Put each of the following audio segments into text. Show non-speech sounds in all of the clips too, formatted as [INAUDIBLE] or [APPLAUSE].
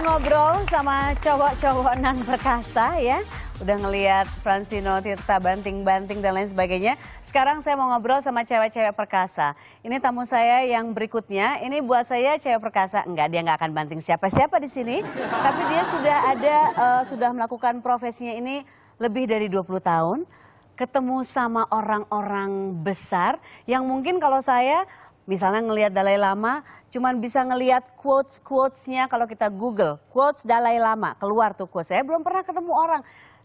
ngobrol sama cowok-cowok nan perkasa ya. Udah ngeliat Francino Tirta banting-banting dan lain sebagainya. Sekarang saya mau ngobrol sama cewek-cewek perkasa. Ini tamu saya yang berikutnya. Ini buat saya cewek perkasa. Enggak, dia nggak akan banting siapa-siapa di sini. Tapi dia sudah ada, uh, sudah melakukan profesinya ini lebih dari 20 tahun. Ketemu sama orang-orang besar yang mungkin kalau saya Misalnya ngelihat Dalai Lama, cuman bisa ngelihat quotes-quotesnya kalau kita Google. Quotes Dalai Lama, keluar tuh quotes. Saya belum pernah ketemu orang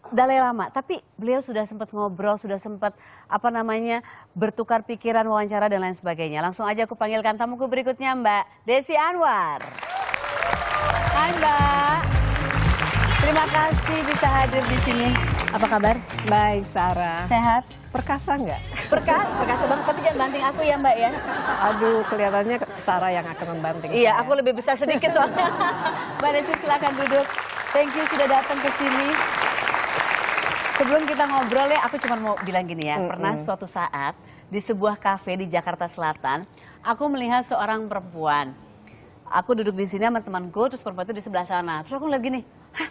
Dalai Lama, tapi beliau sudah sempat ngobrol, sudah sempat apa namanya bertukar pikiran, wawancara dan lain sebagainya. Langsung aja aku panggilkan tamuku berikutnya Mbak Desi Anwar. Hai Mbak, terima kasih bisa hadir di sini. Apa kabar? Baik, Sarah. Sehat? Perkasa nggak? Perkasa, perkasa banget. Tapi jangan banting aku ya, Mbak ya. Aduh, kelihatannya Sarah yang akan membanting. Iya, aku lebih besar sedikit soalnya. [LAUGHS] Mbak Desi, silakan duduk. Thank you sudah datang ke sini. Sebelum kita ngobrol ya, aku cuma mau bilang gini ya. Mm -hmm. Pernah suatu saat di sebuah kafe di Jakarta Selatan, aku melihat seorang perempuan. Aku duduk di sini sama temanku, terus perempuan itu di sebelah sana. Terus aku lagi nih, hah,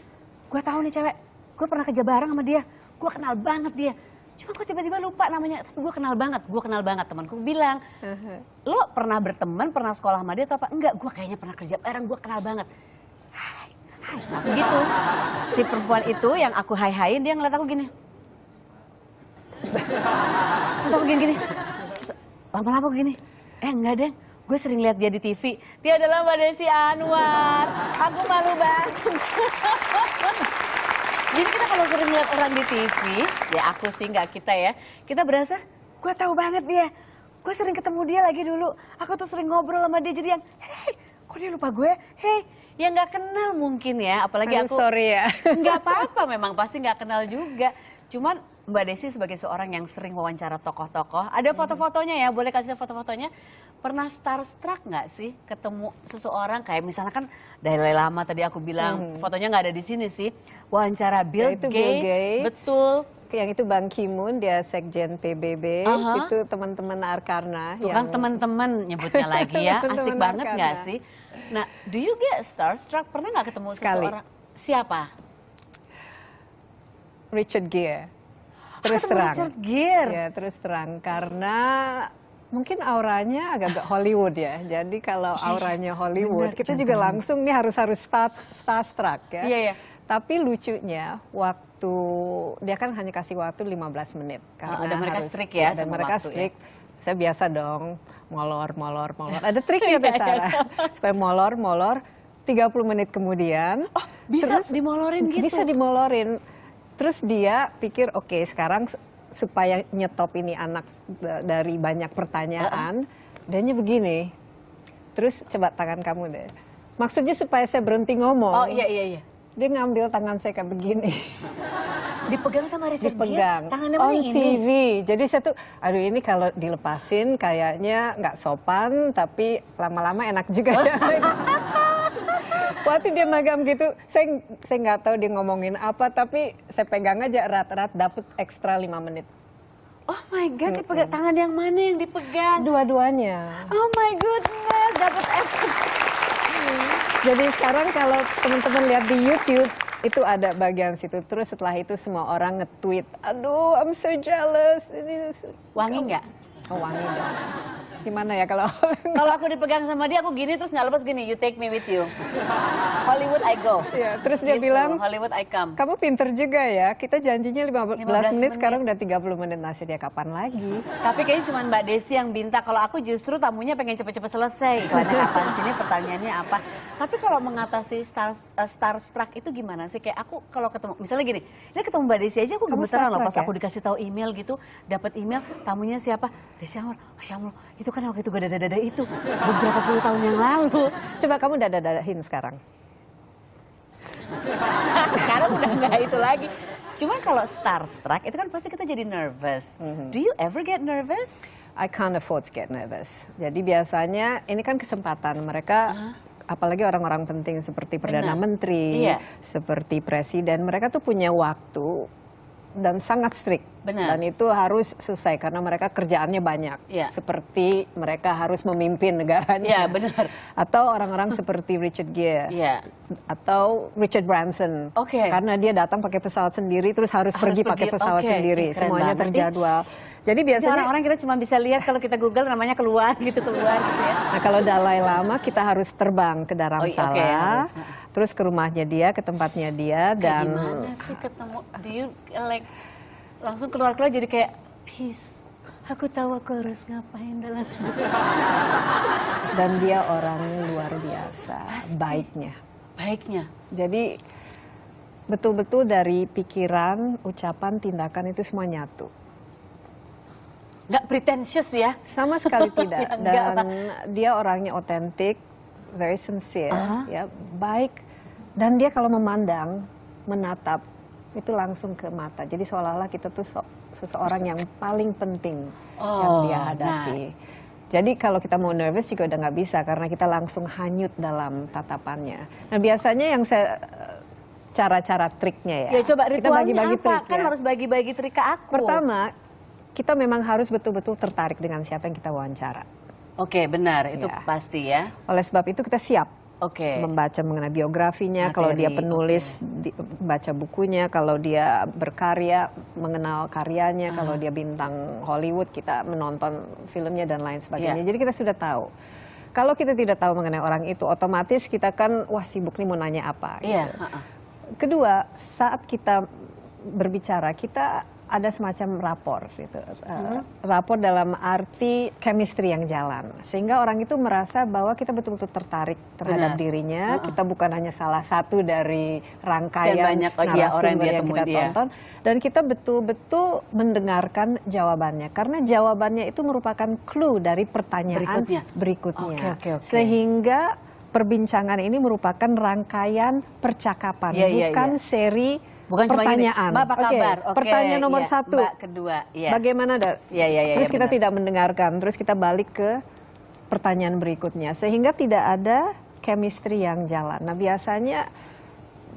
gue tahu nih cewek. Gue pernah kerja bareng sama dia. Gue kenal banget dia. Cuma gue tiba-tiba lupa namanya, tapi gue kenal banget, gue kenal banget temanku bilang, uh-huh. lo pernah berteman, pernah sekolah sama dia atau apa? Enggak, gue kayaknya pernah kerja bareng, gue kenal banget. Hai, hai, aku gitu. Si perempuan itu yang aku hai-hain, dia ngeliat aku gini. Terus aku gini-gini, lama-lama gini, eh enggak deh, gue sering lihat dia di TV. Dia adalah Mbak Desi Anwar. Aku malu banget. [LAUGHS] Jadi kita kalau sering lihat orang di TV, ya aku sih nggak kita ya, kita berasa, gue tahu banget dia. Gue sering ketemu dia lagi dulu. Aku tuh sering ngobrol sama dia jadi yang, hei, kok dia lupa gue? Hei, yang nggak kenal mungkin ya, apalagi aku. sorry ya. [LAUGHS] Nggak [LAUGHS] apa-apa, memang pasti nggak kenal juga. Cuman Mbak Desi sebagai seorang yang sering wawancara tokoh-tokoh, ada hmm. foto-fotonya ya, boleh kasih foto-fotonya pernah starstruck nggak sih ketemu seseorang kayak misalnya kan dari Lama tadi aku bilang hmm. fotonya nggak ada di sini sih wawancara nah, Bill, Gates, Bill Gates betul yang itu Bang Kimun dia sekjen PBB uh -huh. itu teman-teman Arkarna Tuh kan yang... kan teman-teman nyebutnya lagi ya [LAUGHS] asik temen banget nggak sih nah do you get starstruck pernah nggak ketemu Sekali. seseorang siapa Richard Gere terus ah, terang Richard Gere ya terus terang karena mungkin auranya agak agak Hollywood ya. Jadi kalau [LAUGHS] auranya Hollywood, kita juga langsung nih harus harus star starstruck ya. Iya, iya. Tapi lucunya waktu dia kan hanya kasih waktu 15 menit oh, karena oh, ada mereka harus, strik ya, ada ya, mereka strik. Ya saya biasa dong molor molor molor ada [LAUGHS] triknya tuh iya, iya. Sarah supaya molor molor 30 menit kemudian oh, bisa terus dimolorin gitu bisa dimolorin terus dia pikir oke okay, sekarang supaya nyetop ini anak dari banyak pertanyaan dannya begini terus coba tangan kamu deh maksudnya supaya saya berhenti ngomong oh iya iya iya dia ngambil tangan saya kayak begini [LAUGHS] dipegang sama Richard dipegang. Gere tangannya on ini. TV jadi saya tuh aduh ini kalau dilepasin kayaknya nggak sopan tapi lama-lama enak juga ya [LAUGHS] waktu dia magam gitu saya saya nggak tahu dia ngomongin apa tapi saya pegang aja erat-erat dapet ekstra 5 menit Oh my god, dipegang tangan yang mana yang dipegang? Dua-duanya. Oh my goodness, dapat Jadi sekarang kalau teman-teman lihat di YouTube itu ada bagian situ. Terus setelah itu semua orang nge-tweet, aduh, I'm so jealous. Ini wangi nggak? Oh, wangi dong gimana ya kalau kalau aku dipegang sama dia aku gini terus nggak lepas gini you take me with you Hollywood I go ya, terus dia gitu, bilang Hollywood I come kamu pinter juga ya kita janjinya 15, 15 menit, menit sekarang udah 30 menit nasi dia kapan lagi tapi kayaknya cuma Mbak Desi yang binta kalau aku justru tamunya pengen cepet-cepet selesai iklannya kapan sini pertanyaannya apa tapi kalau mengatasi star uh, eh, starstruck itu gimana sih kayak aku kalau ketemu misalnya gini ini ketemu Mbak Desi aja aku gemeteran loh pas ya? aku dikasih tahu email gitu dapat email tamunya siapa Desi Amor ayam oh, ya itu kan waktu itu gue dada-dada itu beberapa puluh tahun yang lalu. Coba kamu dada dadahin sekarang. [LAUGHS] sekarang udah nggak itu lagi. Cuman kalau starstruck itu kan pasti kita jadi nervous. Mm -hmm. Do you ever get nervous? I can't afford to get nervous. Jadi biasanya ini kan kesempatan mereka -huh apalagi orang-orang penting seperti perdana Benar. menteri, iya. seperti presiden, mereka tuh punya waktu dan sangat strict. Benar. Dan itu harus selesai karena mereka kerjaannya banyak. Ya. Seperti mereka harus memimpin negaranya. Ya, benar. Atau orang-orang seperti Richard Gere. Ya. Atau Richard Branson. Okay. Karena dia datang pakai pesawat sendiri terus harus, harus pergi, pergi pakai pesawat okay. sendiri. Semuanya banget. terjadwal. Jadi biasanya orang-orang kita cuma bisa lihat kalau kita Google namanya keluar [LAUGHS] gitu keluar. Gitu ya. Nah kalau Dalai Lama kita harus terbang ke Dharamsala, oh, iya, okay, terus ke rumahnya dia, ke tempatnya dia kayak dan. Gimana sih ketemu? Do you like langsung keluar keluar jadi kayak peace. Aku tahu aku harus ngapain dalam Dan dia orangnya luar biasa, Pasti. baiknya. Baiknya. Jadi betul-betul dari pikiran, ucapan, tindakan itu semua nyatu nggak pretentious ya sama sekali [LAUGHS] tidak ya, dan dia orangnya otentik very sincere uh -huh. ya baik dan dia kalau memandang menatap itu langsung ke mata jadi seolah-olah kita tuh so seseorang yang paling penting oh, yang dia hadapi nah. Jadi kalau kita mau nervous juga udah nggak bisa karena kita langsung hanyut dalam tatapannya. Nah biasanya yang saya eh, cara-cara triknya ya. Ya coba kita bagi-bagi trik. Kan ya. harus bagi-bagi trik ke aku. Pertama, kita memang harus betul-betul tertarik dengan siapa yang kita wawancara. Oke, okay, benar, itu ya. pasti ya. Oleh sebab itu kita siap okay. membaca mengenai biografinya, Materi, kalau dia penulis okay. baca bukunya, kalau dia berkarya mengenal karyanya, uh -huh. kalau ah. dia bintang Hollywood kita menonton filmnya dan lain sebagainya. Yeah. Jadi kita sudah tahu. Kalau kita tidak tahu mengenai orang itu, otomatis kita kan wah sibuk nih mau nanya apa. Yeah. Gitu. Uh -huh. Kedua, saat kita berbicara kita ada semacam rapor gitu. Uh, rapor dalam arti chemistry yang jalan. Sehingga orang itu merasa bahwa kita betul-betul tertarik terhadap Benar. dirinya. Uh -uh. Kita bukan hanya salah satu dari rangkaian banyak, oh iya, narasumber yang, yang kita dia. tonton dan kita betul-betul mendengarkan jawabannya karena jawabannya itu merupakan clue dari pertanyaan berikutnya. berikutnya. Okay, okay, okay. Sehingga perbincangan ini merupakan rangkaian percakapan yeah, iya, bukan yeah, yeah. seri Bukan pertanyaan. Cuma ini. Mbak apa kabar? Okay. Okay. Pertanyaan nomor yeah. satu. Mbak kedua. Yeah. Bagaimana? Da? Yeah, yeah, iya, iya, terus yeah, kita benar. tidak mendengarkan. Terus kita balik ke pertanyaan berikutnya. Sehingga tidak ada chemistry yang jalan. Nah biasanya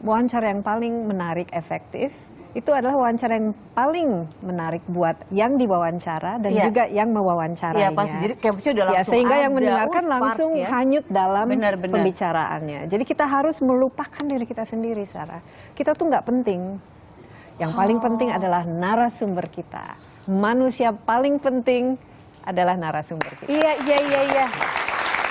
wawancara yang paling menarik, efektif itu adalah wawancara yang paling menarik buat yang diwawancara dan yeah. juga yang mewawancaranya. Yeah, pasti. Jadi udah iya, langsung ya, sehingga yang mendengarkan oh, spark, langsung ya. hanyut dalam benar, benar. pembicaraannya. Jadi kita harus melupakan diri kita sendiri, Sarah. Kita tuh nggak penting. Yang paling penting oh. adalah narasumber kita. Manusia paling penting adalah narasumber kita. Iya, iya, iya, iya.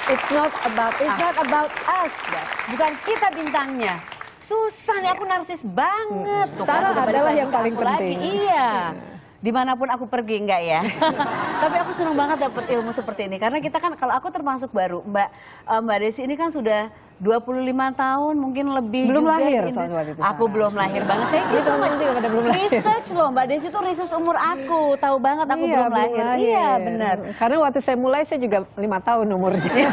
It's not about it's us. not about us, yes. Bukan kita bintangnya, susah nih aku iya. narsis banget. Hmm. Sarah adalah yang paling penting. Lagi. Iya. iya. dimanapun aku pergi enggak ya. [LAUGHS] Tapi aku senang banget dapet ilmu seperti ini karena kita kan kalau aku termasuk baru Mbak eh, Mbak Desi ini kan sudah 25 tahun mungkin lebih belum juga lahir soal waktu itu. Aku belum lahir banget. Thank you so much. belum Research loh Mbak Desi itu research umur aku. Tahu banget aku iya, belum, belum lahir. lahir. Iya, benar. Karena waktu saya mulai saya juga lima tahun umurnya. Iya.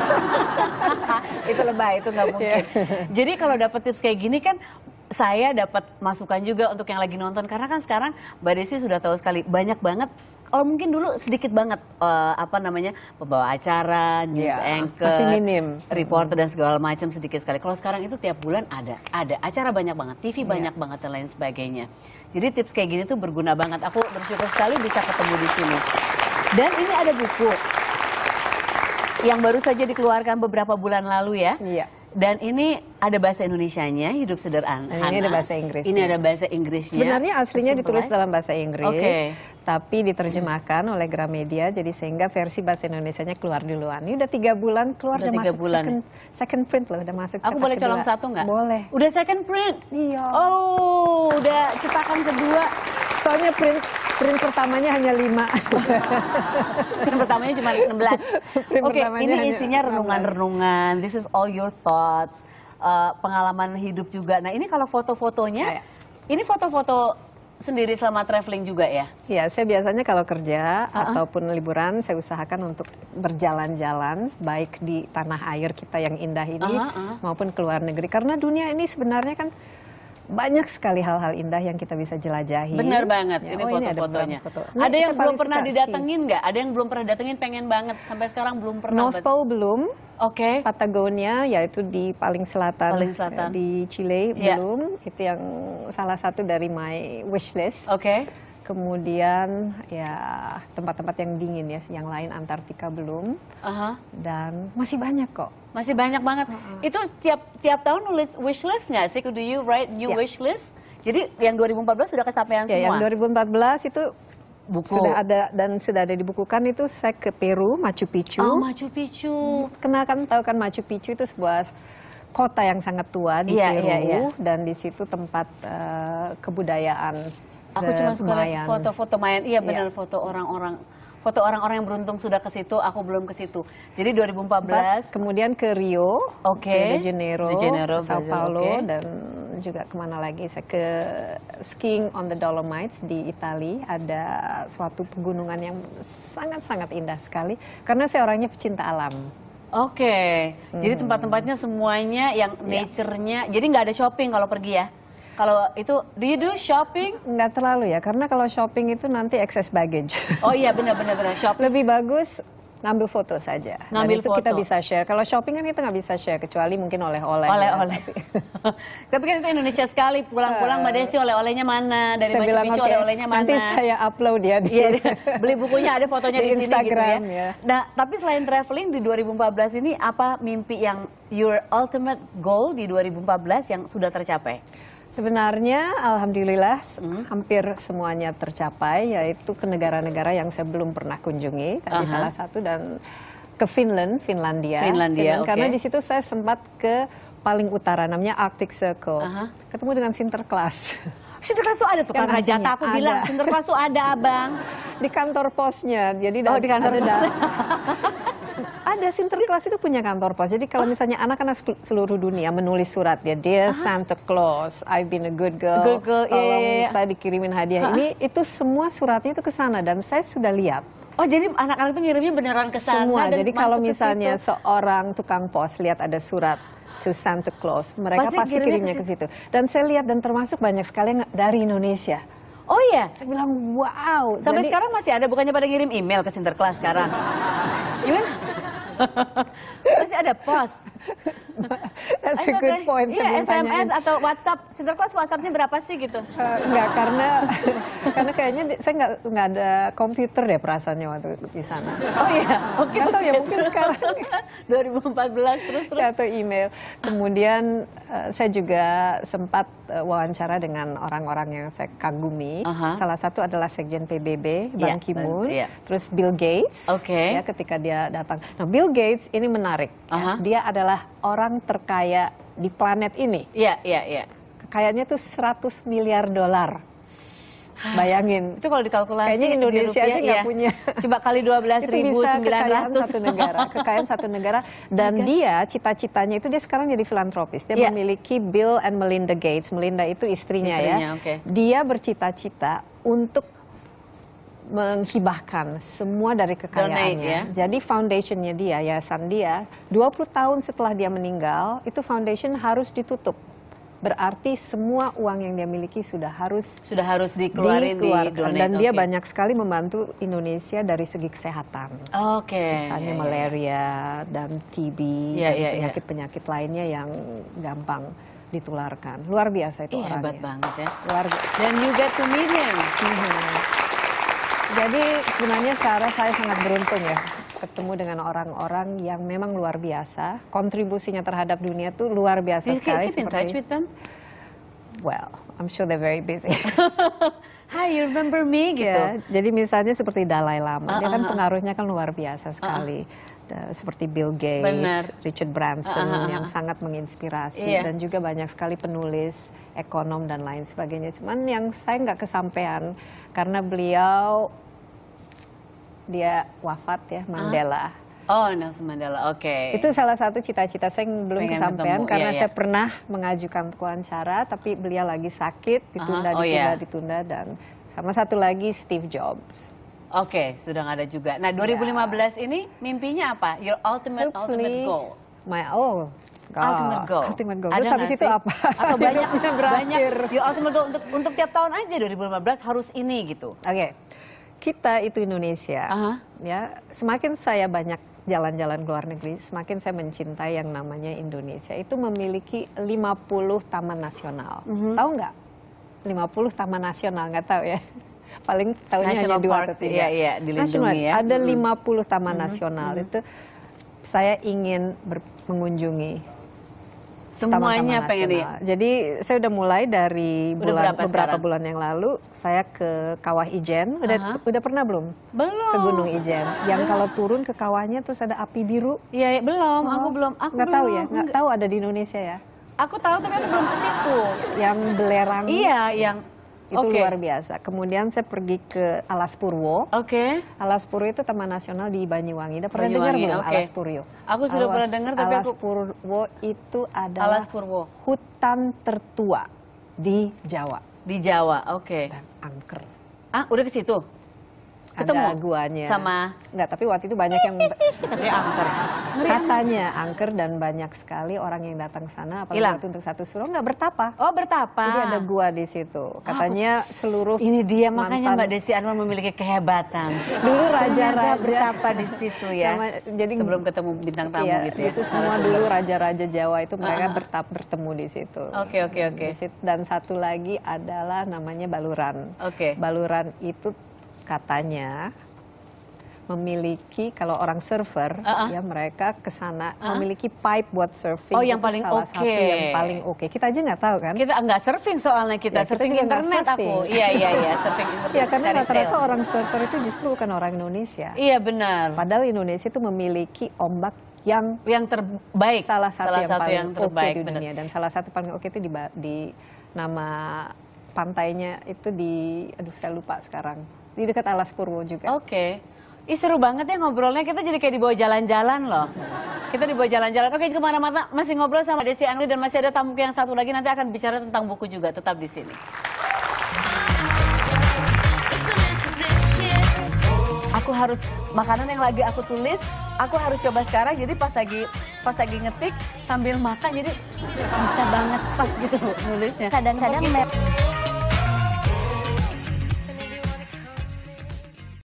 [LAUGHS] itu lebay, itu nggak mungkin. Yeah. Jadi kalau dapat tips kayak gini kan saya dapat masukan juga untuk yang lagi nonton karena kan sekarang Mbak Desi sudah tahu sekali banyak banget kalau mungkin dulu sedikit banget uh, apa namanya pembawa acara, news yeah, anchor, masih minim. reporter dan segala macam sedikit sekali. Kalau sekarang itu tiap bulan ada, ada acara banyak banget, TV yeah. banyak banget dan lain sebagainya. Jadi tips kayak gini tuh berguna banget. Aku bersyukur sekali bisa ketemu di sini. Dan ini ada buku yang baru saja dikeluarkan beberapa bulan lalu ya. Iya. Yeah dan ini ada bahasa Indonesianya, hidup sederhana. ini ada bahasa Inggris. Ini ada bahasa Inggrisnya. Sebenarnya aslinya ditulis dalam bahasa Inggris, okay. tapi diterjemahkan oleh Gramedia, jadi sehingga versi bahasa Indonesianya keluar duluan. Ini udah tiga bulan keluar, udah, udah masuk bulan. Second, second print loh, udah masuk. Aku boleh colong satu nggak? Boleh. Udah second print. Iya. Oh, udah cetakan kedua. Soalnya print Print pertamanya hanya 5. [LAUGHS] print pertamanya cuma 16. Oke, okay, ini isinya renungan-renungan. This is all your thoughts. Uh, pengalaman hidup juga. Nah, ini kalau foto-fotonya, ya, ya. ini foto-foto sendiri selama traveling juga ya? Iya, saya biasanya kalau kerja uh -uh. ataupun liburan saya usahakan untuk berjalan-jalan baik di tanah air kita yang indah ini uh -uh. maupun ke luar negeri karena dunia ini sebenarnya kan banyak sekali hal-hal indah yang kita bisa jelajahi. Benar banget, ya, ini oh, foto-fotonya. Foto. ada yang belum pernah didatengin nggak? Ada yang belum pernah datengin pengen banget sampai sekarang belum pernah. but... belum. Oke. Okay. Patagonia yaitu di paling selatan, paling selatan. di Chile yeah. belum. Itu yang salah satu dari my wish list. Oke. Okay kemudian ya tempat-tempat yang dingin ya, yang lain Antartika belum, uh -huh. dan masih banyak kok. Masih banyak banget. Uh -huh. Itu tiap tiap tahun nulis wish list nggak sih? Do you write new yeah. wish list? Jadi yang 2014 sudah kesampaian yeah, semua. Yang 2014 itu buku sudah ada dan sudah ada dibukukan itu saya ke Peru Machu Picchu. Oh Machu Picchu. Kenal kan tahu kan Machu Picchu itu sebuah kota yang sangat tua di yeah, Peru yeah, yeah. dan di situ tempat uh, kebudayaan Aku cuma suka foto-foto Mayan. Iya, iya. benar yeah. foto orang-orang foto orang-orang yang beruntung sudah ke situ, aku belum ke situ. Jadi 2014 kemudian ke Rio, okay. Rio de Janeiro, de Janeiro Sao Paulo okay. dan juga kemana lagi saya ke skiing on the Dolomites di Italia ada suatu pegunungan yang sangat-sangat indah sekali karena saya orangnya pecinta alam. Oke, okay. hmm. jadi tempat-tempatnya semuanya yang iya. nature-nya, yeah. jadi nggak ada shopping kalau pergi ya? Kalau itu, do you do shopping? Enggak terlalu ya, karena kalau shopping itu nanti excess baggage. Oh iya, benar-benar shopping. Lebih bagus ngambil foto saja. Ngambil Dan itu kita bisa share. Kalau shopping kan kita nggak bisa share kecuali mungkin oleh-oleh. Ya. Oleh-oleh. Ya, tapi... [LAUGHS] tapi kan itu Indonesia sekali pulang-pulang uh, Mbak Desi oleh-olehnya mana dari saya bilang, okay, oleh-olehnya mana. Nanti saya upload ya di iya, iya. beli bukunya ada fotonya [LAUGHS] di, di sini Instagram, gitu ya. ya. Nah, tapi selain traveling di 2014 ini apa mimpi yang your ultimate goal di 2014 yang sudah tercapai? Sebenarnya alhamdulillah hmm. hampir semuanya tercapai yaitu ke negara-negara yang saya belum pernah kunjungi tadi uh salah satu dan ke Finland, Finlandia. Finlandia Finland, okay. Karena di situ saya sempat ke paling utara namanya Arctic Circle. Uh Ketemu dengan Sinterklas. [LAUGHS] Sinterklas tuh ada tuh kan Rajata aku bilang Sinterklas tuh ada abang [LAUGHS] di kantor posnya jadi oh, di kantor ada [LAUGHS] ada Sinterklas itu punya kantor pos. Jadi kalau oh. misalnya anak-anak seluruh dunia menulis surat ya, dear -huh. Santa Claus, I've been a good girl, good girl tolong yeah, yeah, yeah. saya dikirimin hadiah -huh. ini, itu semua suratnya itu ke sana dan saya sudah lihat. Oh jadi anak-anak itu ngirimnya beneran ke sana. Semua. Dan jadi kalau misalnya seorang tukang pos lihat ada surat to Santa Claus, mereka pasti kirimnya ke situ. Dan saya lihat dan termasuk banyak sekali yang dari Indonesia. Oh iya? Saya bilang wow. Sampai Jadi, sekarang masih ada, bukannya pada ngirim email ke Sinterklas sekarang. [LAUGHS] Gimana? [LAUGHS] Masih ada pos. [LAUGHS] That's a good point. Iya, SMS atau WhatsApp. Sinterklas WhatsAppnya berapa sih gitu? Uh, enggak, karena [LAUGHS] karena kayaknya saya nggak nggak ada komputer deh perasaannya waktu di sana. Oh iya, oke. Okay, atau okay. ya mungkin sekarang. 2014 terus terus. atau email. Kemudian uh, saya juga sempat eh, wawancara dengan orang-orang yang saya kagumi. Uh -huh. Salah satu adalah Sekjen PBB, Bang yeah, Kimun, yeah. terus Bill Gates. Oke. Okay. Ya, ketika dia datang. Nah, Bill Bill Gates ini menarik. Uh ya, -huh. Dia adalah orang terkaya di planet ini. Iya, yeah, iya, yeah, iya. Yeah. Kekayaannya tuh 100 miliar dolar. Bayangin. Itu kalau dikalkulasi Kayaknya Indonesia di rupiah, aja nggak gak iya. punya. Coba kali 12.900. [LAUGHS] itu ribu, bisa 900. satu negara. Kekayaan satu negara. Dan iya. dia cita-citanya itu dia sekarang jadi filantropis. Dia yeah. memiliki Bill and Melinda Gates. Melinda itu istrinya, ya. istrinya ya. Okay. Dia bercita-cita untuk menghibahkan semua dari kekayaannya. Donate, ya? Jadi foundationnya dia, yayasan dia, 20 tahun setelah dia meninggal, itu foundation harus ditutup. Berarti semua uang yang dia miliki sudah harus sudah harus dikeluarin, dikeluarkan. Di donate, dan dia okay. banyak sekali membantu Indonesia dari segi kesehatan. Oke. Okay. Misalnya yeah, iya, malaria yeah. dan TB yeah, dan iya, iya. penyakit-penyakit yeah, yeah. lainnya yang gampang ditularkan. Luar biasa itu yeah, orangnya. Hebat banget ya. Luar biasa. Dan meet to Mm -hmm jadi sebenarnya sarah saya sangat beruntung ya ketemu dengan orang-orang yang memang luar biasa kontribusinya terhadap dunia tuh luar biasa sekali keep in touch with them? well I'm sure they're very busy [LAUGHS] Hi, you remember me ya, gitu. jadi misalnya seperti Dalai Lama, uh, dia kan uh-uh. pengaruhnya kan luar biasa uh-uh. sekali. Uh, seperti Bill Gates, Bener. Richard Branson uh, yang sangat menginspirasi yeah. dan juga banyak sekali penulis, ekonom dan lain sebagainya. Cuman yang saya nggak kesampaian karena beliau dia wafat ya ah. Mandela. Ah. Oh, Nelson Mandela. Oke. Okay. Itu salah satu cita-cita saya yang belum Pengen kesampaian ketemu. karena yeah. saya iya. pernah mengajukan wawancara tapi beliau lagi sakit, ditunda, uh -huh. oh, ditunda, yeah. ditunda dan sama satu lagi Steve Jobs. Oke, okay, sudah ada juga. Nah, 2015 iya. yeah. ini mimpinya apa? Your ultimate Hopefully, ultimate goal. My oh. Goal. Ultimate goal. Ultimate goal. Terus habis itu apa? Atau banyak, banyak. Your ultimate goal untuk untuk tiap tahun aja 2015 harus ini gitu. Oke. Okay kita itu Indonesia ya semakin saya banyak jalan-jalan ke luar negeri semakin saya mencintai yang namanya Indonesia itu memiliki 50 taman nasional uh mhm. -huh. tahu nggak 50 taman nasional nggak tahu ya [LAUGHS] paling tahunnya National hanya dua atau tiga. Iya, iya, Nasional, ya. Ada 50 mhm. taman uh mhm. -huh. nasional uh -huh. itu saya ingin mengunjungi semuanya taman pengen ya. Jadi saya udah mulai dari bulan, udah beberapa sekarang? bulan yang lalu saya ke Kawah Ijen. Udah udah pernah belum? Belum. Ke Gunung Ijen. Yang kalau turun ke kawahnya terus ada api biru. Iya, ya, belum. Oh, aku belum. Aku nggak belum. tahu ya. Nggak tahu ada di Indonesia ya. Aku tahu tapi aku belum ke situ. Yang belerang. Iya, yang itu okay. luar biasa. Kemudian saya pergi ke Alas Purwo. Oke. Okay. Alas Purwo itu taman nasional di Banyuwangi. Udah pernah dengar belum okay. Alas Purwo? Aku sudah Alas, pernah dengar tapi Alas Purwo itu adalah Alas Purwo. hutan tertua di Jawa. Di Jawa, oke. Okay. Dan angker. Ah, udah ke situ? ketemu ada guanya sama enggak tapi waktu itu banyak yang angker katanya angker dan banyak sekali orang yang datang sana apalagi waktu untuk satu suruh enggak bertapa oh bertapa jadi ada gua di situ ah, katanya oh, seluruh ini dia makanya mantan. mbak Desi Anwar memiliki kehebatan dulu raja-raja bertapa di situ ya Nama, jadi sebelum ketemu bintang tamu iya, gitu ya itu semua dulu raja-raja Jawa itu mereka uh ah, -huh. Ah. bertap bertemu di situ oke okay, oke okay, oke okay. dan satu lagi adalah namanya baluran oke okay. baluran itu katanya memiliki kalau orang server uh -uh. ya mereka kesana uh -uh. memiliki pipe buat surfing oh, yang itu paling salah okay. satu yang paling oke okay. kita aja nggak tahu kan kita nggak surfing soalnya kita ya, surfing kita internet surfing. aku iya iya iya surfing [LAUGHS] internet Iya karena rata-rata orang server itu justru bukan orang Indonesia iya benar padahal Indonesia itu memiliki ombak yang yang terbaik salah satu salah yang satu paling terbaik, oke okay di dunia dan salah satu paling oke okay itu di, di nama pantainya itu di aduh saya lupa sekarang di dekat Alas Purwo juga. Oke. Okay. Ih seru banget ya ngobrolnya, kita jadi kayak dibawa jalan-jalan loh. Kita dibawa jalan-jalan, oke kemana-mana masih ngobrol sama Desi Angli dan masih ada tamu yang satu lagi nanti akan bicara tentang buku juga, tetap di sini. Aku harus, makanan yang lagi aku tulis, aku harus coba sekarang jadi pas lagi pas lagi ngetik sambil makan jadi bisa banget pas gitu [LAUGHS] nulisnya. Kadang-kadang...